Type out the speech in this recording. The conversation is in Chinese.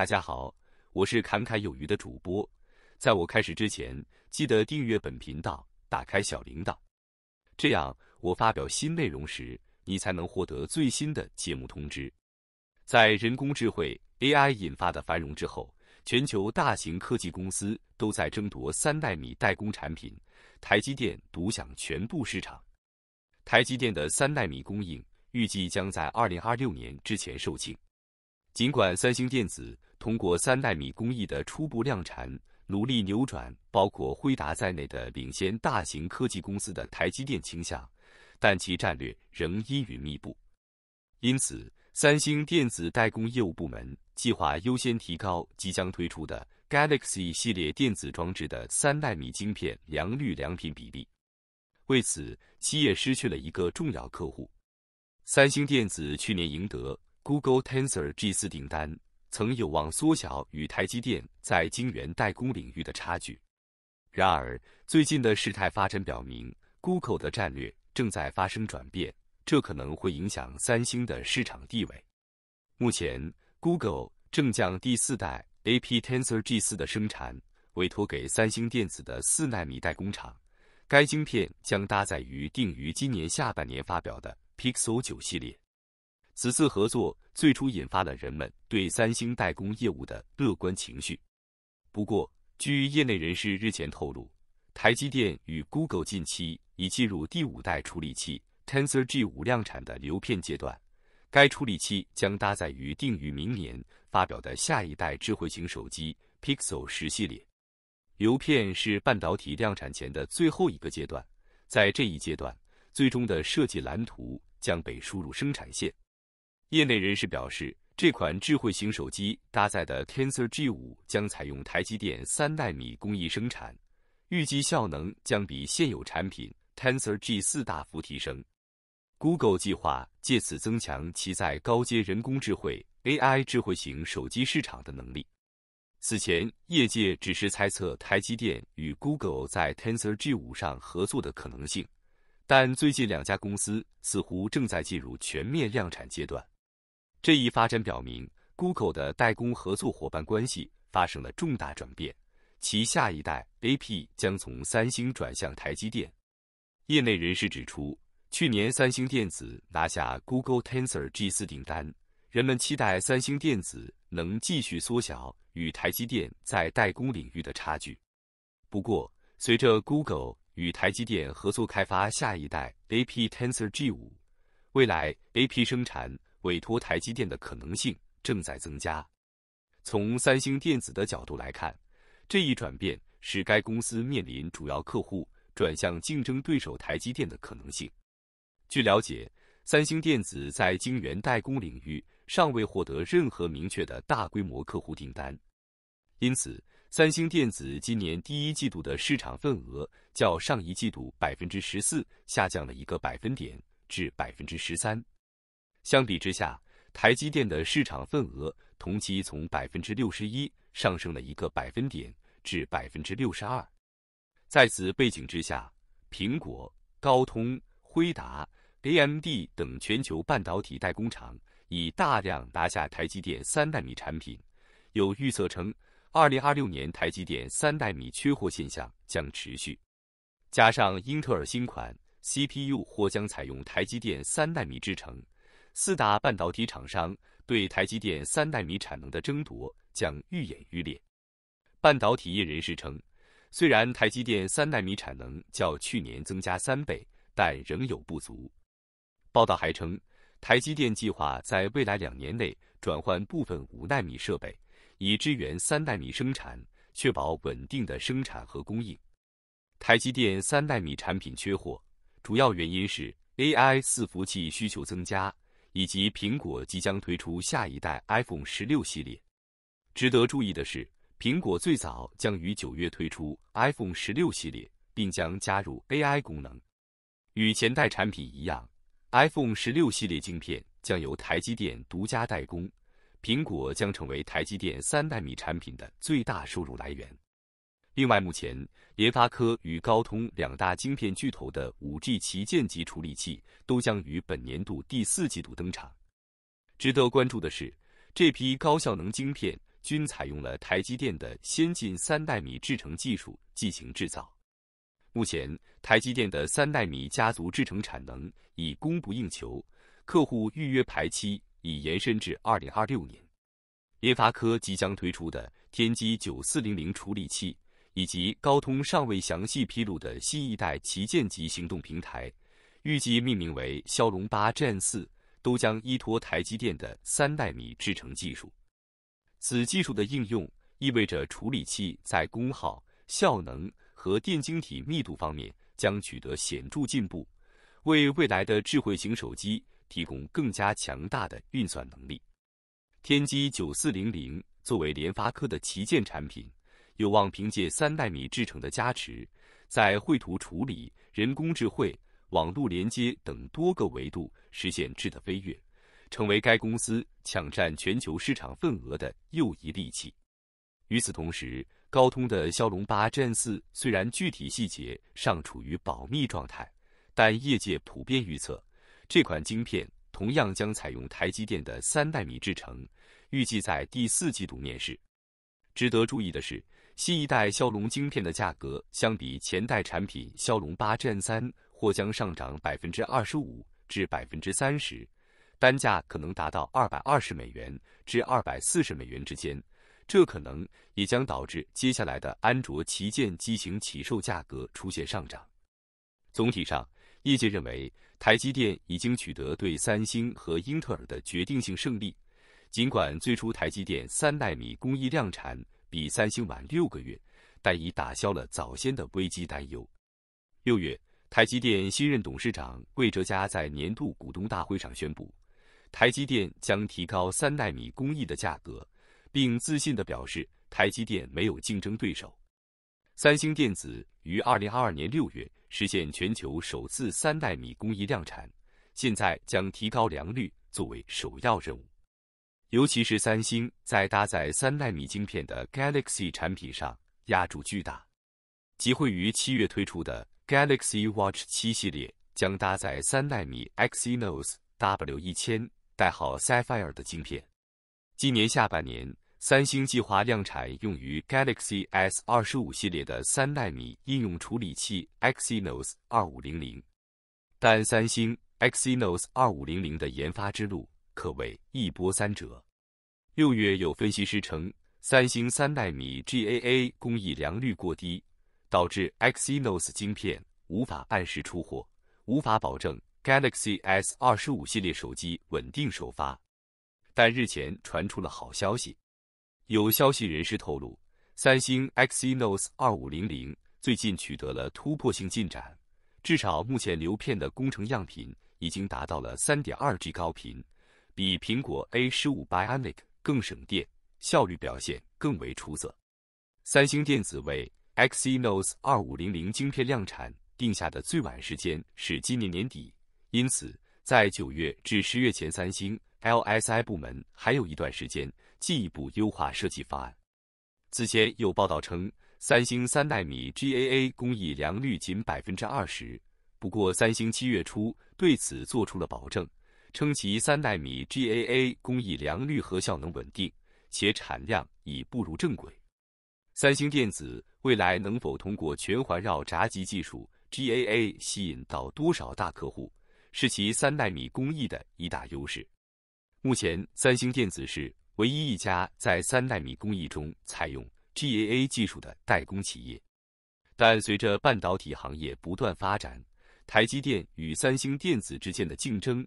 大家好，我是侃侃有余的主播。在我开始之前，记得订阅本频道，打开小铃铛，这样我发表新内容时，你才能获得最新的节目通知。在人工智能 AI 引发的繁荣之后，全球大型科技公司都在争夺三纳米代工产品，台积电独享全部市场。台积电的三纳米供应预计将在二零二六年之前售罄。尽管三星电子。通过三纳米工艺的初步量产，努力扭转包括辉达在内的领先大型科技公司的台积电倾向，但其战略仍阴云密布。因此，三星电子代工业务部门计划优先提高即将推出的 Galaxy 系列电子装置的三纳米晶片良率良品比例。为此，企业失去了一个重要客户。三星电子去年赢得 Google Tensor G4 订单。曾有望缩小与台积电在晶圆代工领域的差距，然而最近的事态发展表明，Google 的战略正在发生转变，这可能会影响三星的市场地位。目前，Google 正将第四代 A.P. Tensor G4 的生产委托给三星电子的四纳米代工厂，该晶片将搭载于定于今年下半年发表的 Pixel 9系列。此次合作最初引发了人们对三星代工业务的乐观情绪。不过，据业内人士日前透露，台积电与 Google 近期已进入第五代处理器 Tensor G5 量产的流片阶段。该处理器将搭载于定于明年发表的下一代智慧型手机 Pixel 十系列。流片是半导体量产前的最后一个阶段，在这一阶段，最终的设计蓝图将被输入生产线。业内人士表示，这款智慧型手机搭载的 Tensor G 五将采用台积电三纳米工艺生产，预计效能将比现有产品 Tensor G 四大幅提升。Google 计划借此增强其在高阶人工智慧 AI 智慧型手机市场的能力。此前，业界只是猜测台积电与 Google 在 Tensor G 五上合作的可能性，但最近两家公司似乎正在进入全面量产阶段。这一发展表明，Google 的代工合作伙伴关系发生了重大转变，其下一代 AP 将从三星转向台积电。业内人士指出，去年三星电子拿下 Google Tensor G 四订单，人们期待三星电子能继续缩小与台积电在代工领域的差距。不过，随着 Google 与台积电合作开发下一代 AP Tensor G 五，未来 AP 生产。委托台积电的可能性正在增加。从三星电子的角度来看，这一转变使该公司面临主要客户转向竞争对手台积电的可能性。据了解，三星电子在晶圆代工领域尚未获得任何明确的大规模客户订单，因此三星电子今年第一季度的市场份额较上一季度百分之十四下降了一个百分点至百分之十三。相比之下，台积电的市场份额同期从百分之六十一上升了一个百分点至百分之六十二。在此背景之下，苹果、高通、辉达、AMD 等全球半导体代工厂已大量拿下台积电三纳米产品。有预测称，二零二六年台积电三纳米缺货现象将持续。加上英特尔新款 CPU 或将采用台积电三纳米制程。四大半导体厂商对台积电三纳米产能的争夺将愈演愈烈。半导体业人士称，虽然台积电三纳米产能较去年增加三倍，但仍有不足。报道还称，台积电计划在未来两年内转换部分五纳米设备，以支援三纳米生产，确保稳定的生产和供应。台积电三纳米产品缺货，主要原因是 AI 伺服器需求增加。以及苹果即将推出下一代 iPhone 16系列。值得注意的是，苹果最早将于九月推出 iPhone 16系列，并将加入 AI 功能。与前代产品一样，iPhone 16系列镜片将由台积电独家代工，苹果将成为台积电三纳米产品的最大收入来源。另外，目前联发科与高通两大晶片巨头的 5G 旗舰级处理器都将于本年度第四季度登场。值得关注的是，这批高效能晶片均采用了台积电的先进三纳米制程技术进行制造。目前，台积电的三纳米家族制程产能已供不应求，客户预约排期已延伸至2026年。联发科即将推出的天玑9400处理器。以及高通尚未详细披露的新一代旗舰级行动平台，预计命名为骁龙八 Gen 四，都将依托台积电的三纳米制程技术。此技术的应用意味着处理器在功耗、效能和电晶体密度方面将取得显著进步，为未来的智慧型手机提供更加强大的运算能力。天玑九四零零作为联发科的旗舰产品。有望凭借三纳米制程的加持，在绘图处理、人工智慧、网络连接等多个维度实现质的飞跃，成为该公司抢占全球市场份额的又一利器。与此同时，高通的骁龙8 Gen 4虽然具体细节尚处于保密状态，但业界普遍预测，这款晶片同样将采用台积电的三纳米制程，预计在第四季度面世。值得注意的是，新一代骁龙晶片的价格相比前代产品骁龙八 Gen 3或将上涨百分之二十五至百分之三十，单价可能达到二百二十美元至二百四十美元之间。这可能也将导致接下来的安卓旗舰机型起售价格出现上涨。总体上，业界认为台积电已经取得对三星和英特尔的决定性胜利。尽管最初台积电三纳米工艺量产。比三星晚六个月，但已打消了早先的危机担忧。六月，台积电新任董事长魏哲嘉在年度股东大会上宣布，台积电将提高三纳米工艺的价格，并自信地表示台积电没有竞争对手。三星电子于二零二二年六月实现全球首次三纳米工艺量产，现在将提高良率作为首要任务。尤其是三星在搭载三纳米晶片的 Galaxy 产品上压住巨大。集会于七月推出的 Galaxy Watch 七系列将搭载三纳米 Exynos W 一千代号 Sapphire 的晶片。今年下半年，三星计划量产用于 Galaxy S 二十五系列的三纳米应用处理器 Exynos 二五零零，但三星 Exynos 二五零零的研发之路。可谓一波三折。六月有分析师称，三星三纳米 GAA 工艺良率过低，导致 Exynos 晶片无法按时出货，无法保证 Galaxy S 二十五系列手机稳定首发。但日前传出了好消息，有消息人士透露，三星 Exynos 二五零零最近取得了突破性进展，至少目前流片的工程样品已经达到了三点二 G 高频。比苹果 A 十五 Bionic 更省电，效率表现更为出色。三星电子为 Exynos 二五零零晶片量产定下的最晚时间是今年年底，因此在九月至十月前，三星 LSI 部门还有一段时间进一步优化设计方案。此前有报道称，三星三纳米 GAA 工艺良率仅百分之二十，不过三星七月初对此做出了保证。称其三纳米 GAA 工艺良率和效能稳定，且产量已步入正轨。三星电子未来能否通过全环绕闸极技术 GAA 吸引到多少大客户，是其三纳米工艺的一大优势。目前，三星电子是唯一一家在三纳米工艺中采用 GAA 技术的代工企业。但随着半导体行业不断发展，台积电与三星电子之间的竞争。